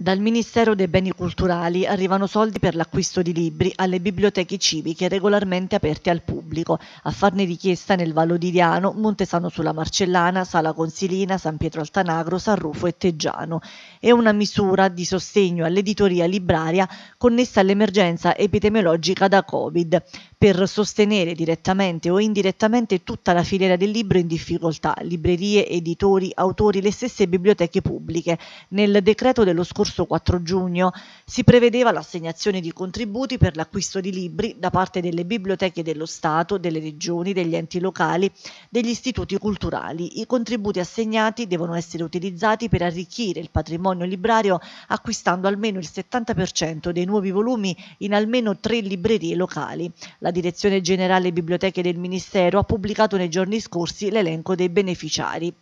Dal Ministero dei Beni Culturali arrivano soldi per l'acquisto di libri alle biblioteche civiche regolarmente aperte al pubblico. A farne richiesta nel Vallo di Diano, Montesano sulla Marcellana, Sala Consilina, San Pietro Altanagro, San Rufo e Teggiano. È una misura di sostegno all'editoria libraria connessa all'emergenza epidemiologica da Covid per sostenere direttamente o indirettamente tutta la filiera del libro in difficoltà, librerie, editori, autori, le stesse biblioteche pubbliche. Nel decreto dello scorso 4 giugno si prevedeva l'assegnazione di contributi per l'acquisto di libri da parte delle biblioteche dello Stato, delle regioni, degli enti locali, degli istituti culturali. I contributi assegnati devono essere utilizzati per arricchire il patrimonio librario acquistando almeno il 70% dei nuovi volumi in almeno tre librerie locali. La la Direzione Generale Biblioteche del Ministero ha pubblicato nei giorni scorsi l'elenco dei beneficiari.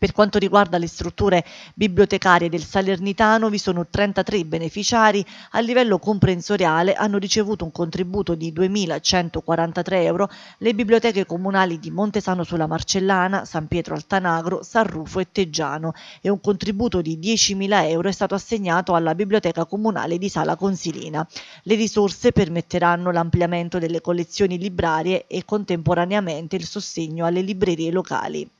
Per quanto riguarda le strutture bibliotecarie del Salernitano, vi sono 33 beneficiari. A livello comprensoriale hanno ricevuto un contributo di 2.143 euro le biblioteche comunali di Montesano sulla Marcellana, San Pietro Altanagro, San Rufo e Teggiano e un contributo di 10.000 euro è stato assegnato alla Biblioteca Comunale di Sala Consilina. Le risorse permetteranno l'ampliamento delle collezioni librarie e contemporaneamente il sostegno alle librerie locali.